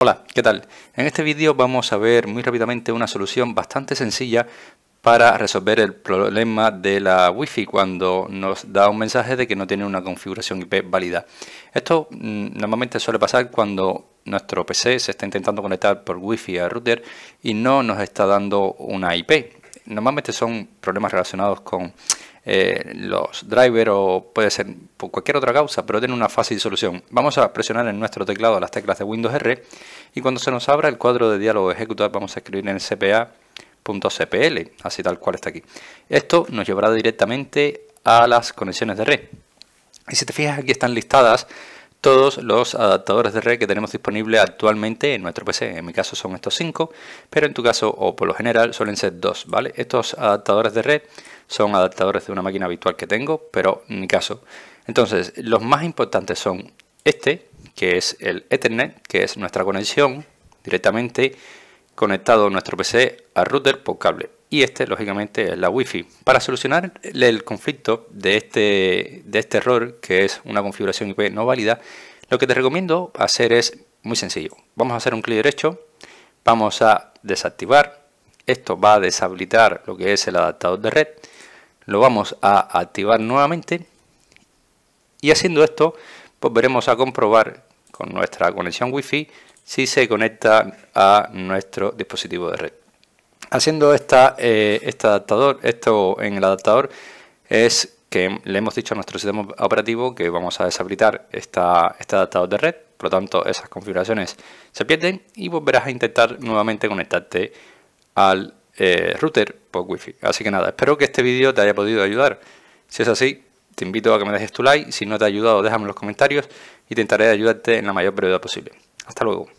Hola, ¿qué tal? En este vídeo vamos a ver muy rápidamente una solución bastante sencilla para resolver el problema de la Wi-Fi cuando nos da un mensaje de que no tiene una configuración IP válida. Esto mm, normalmente suele pasar cuando nuestro PC se está intentando conectar por Wi-Fi a router y no nos está dando una IP. Normalmente son problemas relacionados con eh, los drivers o puede ser por cualquier otra causa, pero tiene una fácil solución. Vamos a presionar en nuestro teclado las teclas de Windows R y cuando se nos abra el cuadro de diálogo ejecutar vamos a escribir en cpa.cpl, así tal cual está aquí. Esto nos llevará directamente a las conexiones de red. Y si te fijas aquí están listadas todos los adaptadores de red que tenemos disponibles actualmente en nuestro PC. En mi caso son estos 5, pero en tu caso o por lo general suelen ser 2, ¿vale? Estos adaptadores de red son adaptadores de una máquina habitual que tengo, pero en mi caso. Entonces, los más importantes son este, que es el Ethernet, que es nuestra conexión directamente conectado a nuestro PC a router por cable y este lógicamente es la Wi-Fi. Para solucionar el conflicto de este, de este error, que es una configuración IP no válida, lo que te recomiendo hacer es muy sencillo. Vamos a hacer un clic derecho, vamos a desactivar, esto va a deshabilitar lo que es el adaptador de red, lo vamos a activar nuevamente y haciendo esto volveremos pues a comprobar con nuestra conexión Wi-Fi si se conecta a nuestro dispositivo de red haciendo esta, eh, este adaptador, esto en el adaptador es que le hemos dicho a nuestro sistema operativo que vamos a deshabilitar esta, este adaptador de red, por lo tanto esas configuraciones se pierden y volverás a intentar nuevamente conectarte al eh, router por wifi. Así que nada, espero que este vídeo te haya podido ayudar. Si es así, te invito a que me dejes tu like, si no te ha ayudado déjame en los comentarios y intentaré ayudarte en la mayor brevedad posible. Hasta luego.